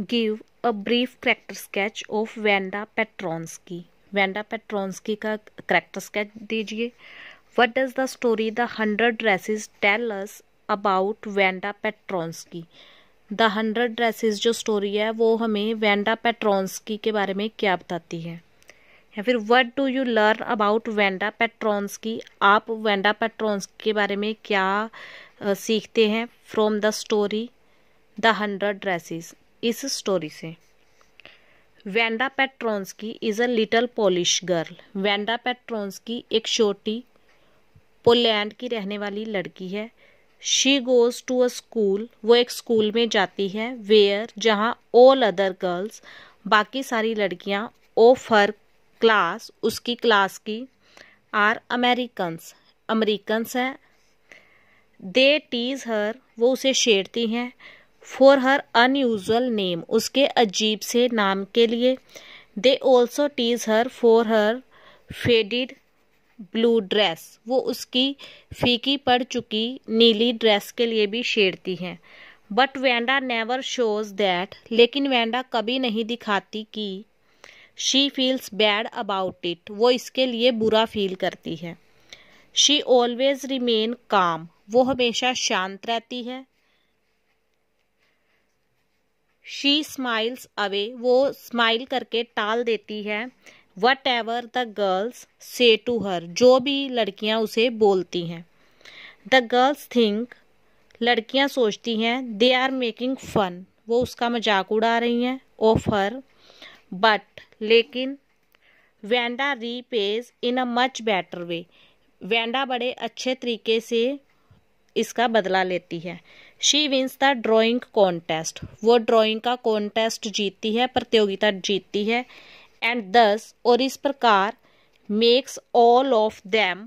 give a brief character sketch of Wanda Petronski Wanda Petronski का character sketch दीजिए what does the story the hundred dresses tell us about Wanda Petronski the hundred dresses जो story है वो हमें Wanda Petronski के बारे में क्या बताती है या फिर what do you learn about Wanda Petronski आप वेंडा पेट्रॉन्सकी के बारे में क्या सीखते हैं from the story the hundred dresses इस स्टोरी से Wanda Petronski is a little Polish girl Wanda Petronski एक छोटी पोलैंड की रहने वाली लड़की है she goes to a school वो एक स्कूल में जाती है वेयर जहाँ ऑल अदर गर्ल्स बाकी सारी लड़कियाँ ऑफ हर क्लास उसकी क्लास की आर अमेरिकन्स अमेरिकन्स हैं दे टीज हर वो उसे छेड़ती हैं फॉर हर अनयूजल नेम उसके अजीब से नाम के लिए they also tease her for her faded blue dress वो उसकी फीकी पड़ चुकी नीली ड्रेस के लिए भी छेड़ती हैं but Wanda never shows that लेकिन वेंडा कभी नहीं दिखाती कि she feels bad about it वो इसके लिए बुरा फील करती है शी ऑलवेज रिमेन काम वो हमेशा शांत रहती है शी स्माइल्स अवे वो स्माइल करके टाल देती है whatever the girls say to her जो भी लड़कियां उसे बोलती हैं द गर्ल्स थिंक लड़कियां सोचती हैं दे आर मेकिंग फन वो उसका मजाक उड़ा रही हैं ऑफ हर बट लेकिन Wanda repays in a much better way Wanda बड़े अच्छे तरीके से इसका बदला लेती है she wins the drawing contest वो ड्राइंग का कॉन्टेस्ट जीतती है प्रतियोगिता जीतती है एंड दस और इस प्रकार makes all of them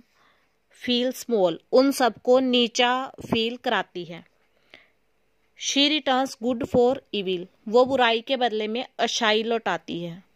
feel small उन सबको नीचा फील कराती है she returns good for evil वो बुराई के बदले में अच्छाई लौटाती है